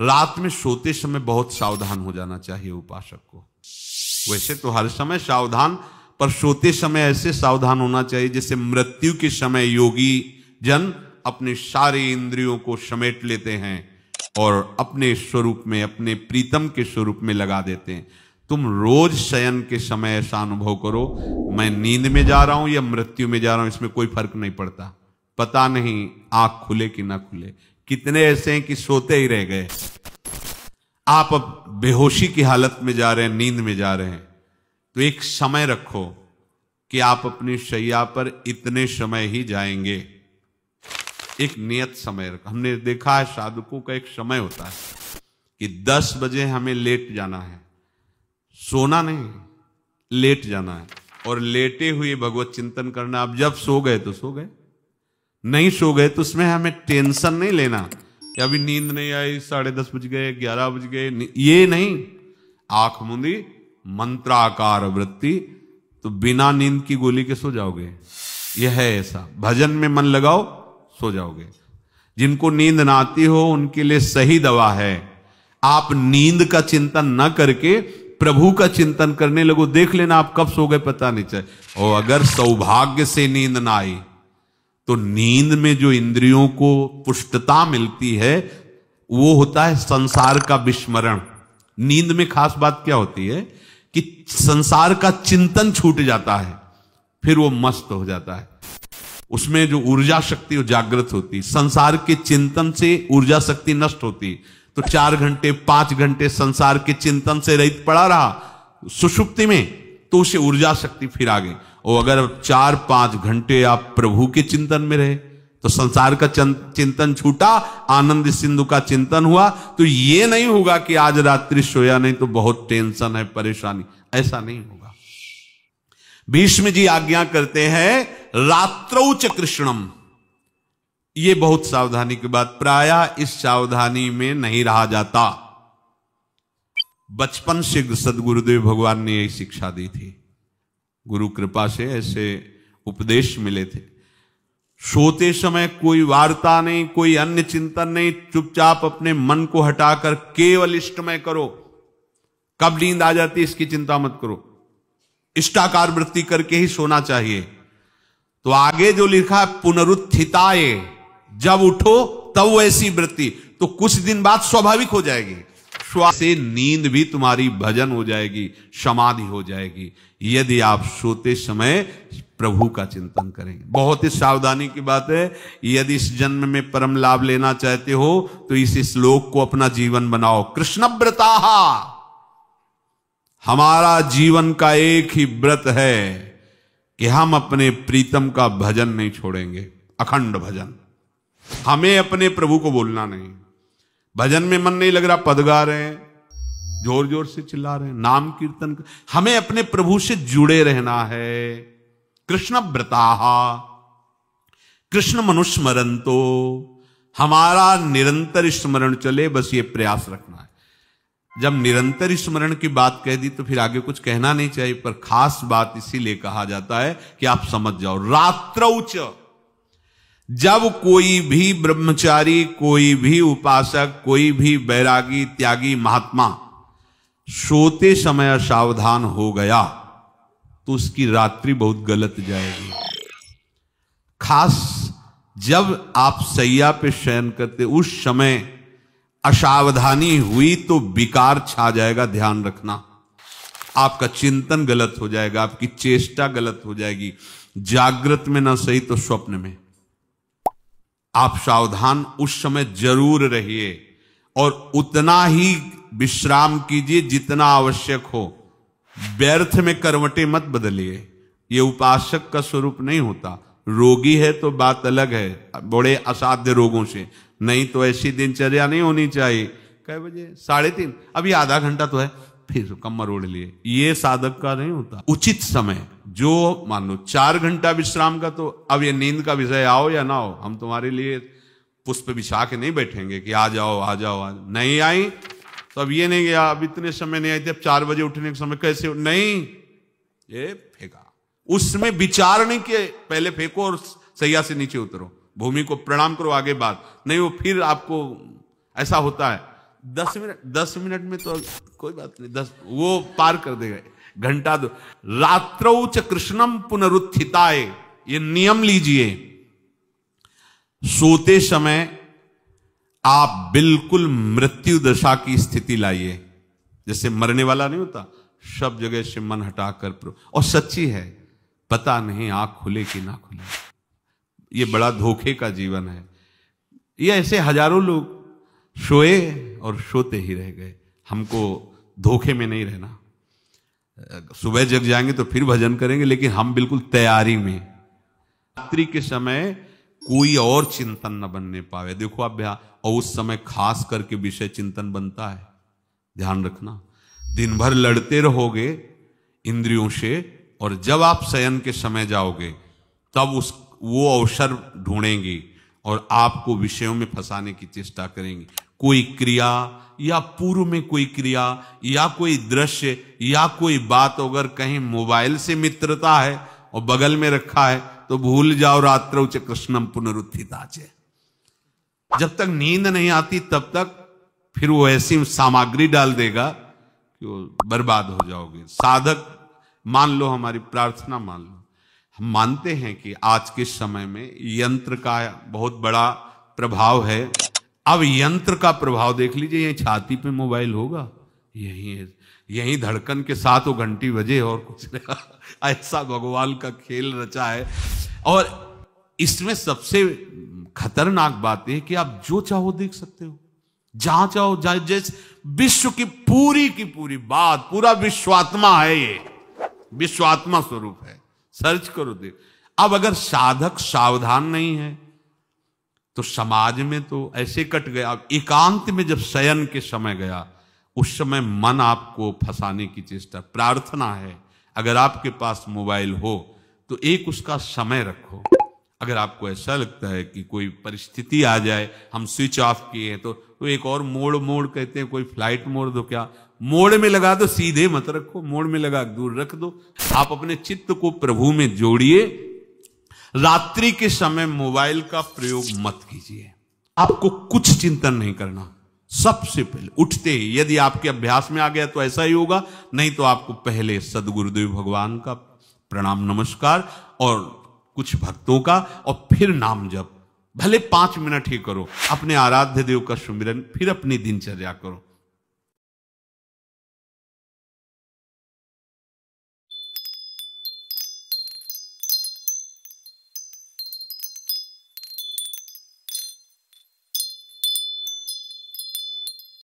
रात में सोते समय बहुत सावधान हो जाना चाहिए उपासक को वैसे तो हर समय सावधान पर सोते समय ऐसे सावधान होना चाहिए जैसे मृत्यु के समय योगी जन अपने सारे इंद्रियों को समेट लेते हैं और अपने स्वरूप में अपने प्रीतम के स्वरूप में लगा देते हैं तुम रोज शयन के समय ऐसा अनुभव करो मैं नींद में जा रहा हूं या मृत्यु में जा रहा हूं इसमें कोई फर्क नहीं पड़ता पता नहीं आंख खुले कि ना खुले कितने ऐसे हैं कि सोते ही रह गए आप अब बेहोशी की हालत में जा रहे हैं नींद में जा रहे हैं तो एक समय रखो कि आप अपनी शैया पर इतने समय ही जाएंगे एक नियत समय रखो हमने देखा है साधकों का एक समय होता है कि दस बजे हमें लेट जाना है सोना नहीं लेट जाना है और लेटे हुए भगवत चिंतन करना आप जब सो गए तो सो गए नहीं सो गए तो उसमें हमें टेंशन नहीं लेना या अभी नींद नहीं आई साढ़े दस बज गए ग्यारह बज गए ये नहीं आंख मुंदी मंत्राकार वृत्ति तो बिना नींद की गोली के सो जाओगे यह है ऐसा भजन में मन लगाओ सो जाओगे जिनको नींद ना आती हो उनके लिए सही दवा है आप नींद का चिंतन न करके प्रभु का चिंतन करने लगो देख लेना आप कब सो गए पता नहीं चाहे और अगर सौभाग्य से नींद ना आई तो नींद में जो इंद्रियों को पुष्टता मिलती है वो होता है संसार का विस्मरण नींद में खास बात क्या होती है कि संसार का चिंतन छूट जाता है फिर वो मस्त हो जाता है उसमें जो ऊर्जा शक्ति वो जागृत होती संसार के चिंतन से ऊर्जा शक्ति नष्ट होती तो चार घंटे पांच घंटे संसार के चिंतन से रहित पड़ा रहा सुषुप्ति में तो उसे ऊर्जा शक्ति फिर आ गई और अगर चार पांच घंटे आप प्रभु के चिंतन में रहे तो संसार का चिंतन छूटा आनंद सिंधु का चिंतन हुआ तो ये नहीं होगा कि आज रात्रि सोया नहीं तो बहुत टेंशन है परेशानी ऐसा नहीं होगा भीष्म जी आज्ञा करते हैं च कृष्णम ये बहुत सावधानी के बाद प्राय इस सावधानी में नहीं रहा जाता बचपन से सदगुरुदेव भगवान ने यही शिक्षा दी थी गुरु कृपा से ऐसे उपदेश मिले थे सोते समय कोई वार्ता नहीं कोई अन्य चिंतन नहीं चुपचाप अपने मन को हटाकर केवल इष्टमय करो कब नींद आ जाती इसकी चिंता मत करो इष्टाकार वृत्ति करके ही सोना चाहिए तो आगे जो लिखा है पुनरुत्थिताए जब उठो तब वैसी वृत्ति तो कुछ दिन बाद स्वाभाविक हो जाएगी श्वास से नींद भी तुम्हारी भजन हो जाएगी समाधि हो जाएगी यदि आप सोते समय प्रभु का चिंतन करेंगे बहुत ही सावधानी की बात है यदि इस जन्म में परम लाभ लेना चाहते हो तो इस श्लोक को अपना जीवन बनाओ कृष्ण व्रता हमारा जीवन का एक ही व्रत है कि हम अपने प्रीतम का भजन नहीं छोड़ेंगे अखंड भजन हमें अपने प्रभु को बोलना नहीं भजन में मन नहीं लग रहा पद गा रहे हैं जोर जोर से चिल्ला रहे हैं नाम कीर्तन कर... हमें अपने प्रभु से जुड़े रहना है कृष्ण व्रताहा कृष्ण मनुस्मरण तो हमारा निरंतर स्मरण चले बस ये प्रयास रखना है जब निरंतर स्मरण की बात कह दी तो फिर आगे कुछ कहना नहीं चाहिए पर खास बात इसीलिए कहा जाता है कि आप समझ जाओ रात्र उच्च जब कोई भी ब्रह्मचारी कोई भी उपासक कोई भी बैरागी त्यागी महात्मा सोते समय सावधान हो गया तो उसकी रात्रि बहुत गलत जाएगी खास जब आप सैया पे शयन करते उस समय असावधानी हुई तो विकार छा जाएगा ध्यान रखना आपका चिंतन गलत हो जाएगा आपकी चेष्टा गलत हो जाएगी जागृत में ना सही तो स्वप्न में आप सावधान उस समय जरूर रहिए और उतना ही विश्राम कीजिए जितना आवश्यक हो व्यर्थ में करवटे मत बदलिए ये उपासक का स्वरूप नहीं होता रोगी है तो बात अलग है बड़े असाध्य रोगों से नहीं तो ऐसी दिनचर्या नहीं होनी चाहिए कई बजे साढ़े तीन अभी आधा घंटा तो है फिर कमर ओढ़ लिए ये साधक का नहीं होता उचित समय जो मान लो चार घंटा विश्राम का तो अब ये नींद का विषय आओ या ना हो हम तुम्हारे लिए पुष्प बिछा के नहीं बैठेंगे कि आ जाओ आ जाओ आ जाओ नहीं आई तो अब ये नहीं गया अब इतने समय नहीं आई थी अब चार बजे उठने के समय कैसे हो? नहीं ये फेंका उसमें विचार नहीं के पहले फेंको और सैया से नीचे उतरो भूमि को प्रणाम करो आगे बात नहीं वो फिर आपको ऐसा होता है दस मिनट दस मिनट में तो कोई बात नहीं दस वो पार कर देगा घंटा दो रात्रो च कृष्णम पुनरुत्थिताय ये नियम लीजिए सोते समय आप बिल्कुल मृत्यु दशा की स्थिति लाइए जैसे मरने वाला नहीं होता सब जगह से मन हटाकर और सच्ची है पता नहीं आंख खुले कि ना खुले ये बड़ा धोखे का जीवन है ये ऐसे हजारों लोग सोए और सोते ही रह गए हमको धोखे में नहीं रहना सुबह जग जाएंगे तो फिर भजन करेंगे लेकिन हम बिल्कुल तैयारी में रात्रि के समय कोई और चिंतन न बनने पावे देखो आप और उस समय खास करके विषय चिंतन बनता है ध्यान रखना दिन भर लड़ते रहोगे इंद्रियों से और जब आप शयन के समय जाओगे तब उस वो अवसर ढूंढेंगी और आपको विषयों में फंसाने की चेष्टा करेंगे कोई क्रिया या पूर्व में कोई क्रिया या कोई दृश्य या कोई बात अगर कहीं मोबाइल से मित्रता है और बगल में रखा है तो भूल जाओ रात्र उच्च कृष्णम पुनरुत्थिताचे जब तक नींद नहीं आती तब तक फिर वो ऐसी सामग्री डाल देगा कि वो बर्बाद हो जाओगे साधक मान लो हमारी प्रार्थना मान लो हम मानते हैं कि आज के समय में यंत्र का बहुत बड़ा प्रभाव है अब यंत्र का प्रभाव देख लीजिए यही छाती पे मोबाइल होगा यही है यही धड़कन के साथ वो घंटी बजे और कुछ ऐसा भगवान का खेल रचा है और इसमें सबसे खतरनाक बात यह कि आप जो चाहो देख सकते हो जहां चाहो जहां विश्व की पूरी की पूरी बात पूरा विश्वात्मा है ये विश्वात्मा स्वरूप है सर्च करो देख अब अगर साधक सावधान नहीं है तो समाज में तो ऐसे कट गया अब एकांत में जब शयन के समय गया उस समय मन आपको फंसाने की चेष्टा प्रार्थना है अगर आपके पास मोबाइल हो तो एक उसका समय रखो अगर आपको ऐसा लगता है कि कोई परिस्थिति आ जाए हम स्विच ऑफ किए हैं तो, तो एक और मोड़ मोड़ कहते हैं कोई फ्लाइट मोड़ दो क्या मोड़ में लगा दो सीधे मत रखो मोड़ में लगा दूर रख दो आप अपने चित्त को प्रभु में जोड़िए रात्रि के समय मोबाइल का प्रयोग मत कीजिए आपको कुछ चिंतन नहीं करना सबसे पहले उठते ही यदि आपके अभ्यास में आ गया तो ऐसा ही होगा नहीं तो आपको पहले सदगुरुदेव भगवान का प्रणाम नमस्कार और कुछ भक्तों का और फिर नाम जप भले पांच मिनट ही करो अपने आराध्य देव का सुमिरन फिर अपनी दिनचर्या करो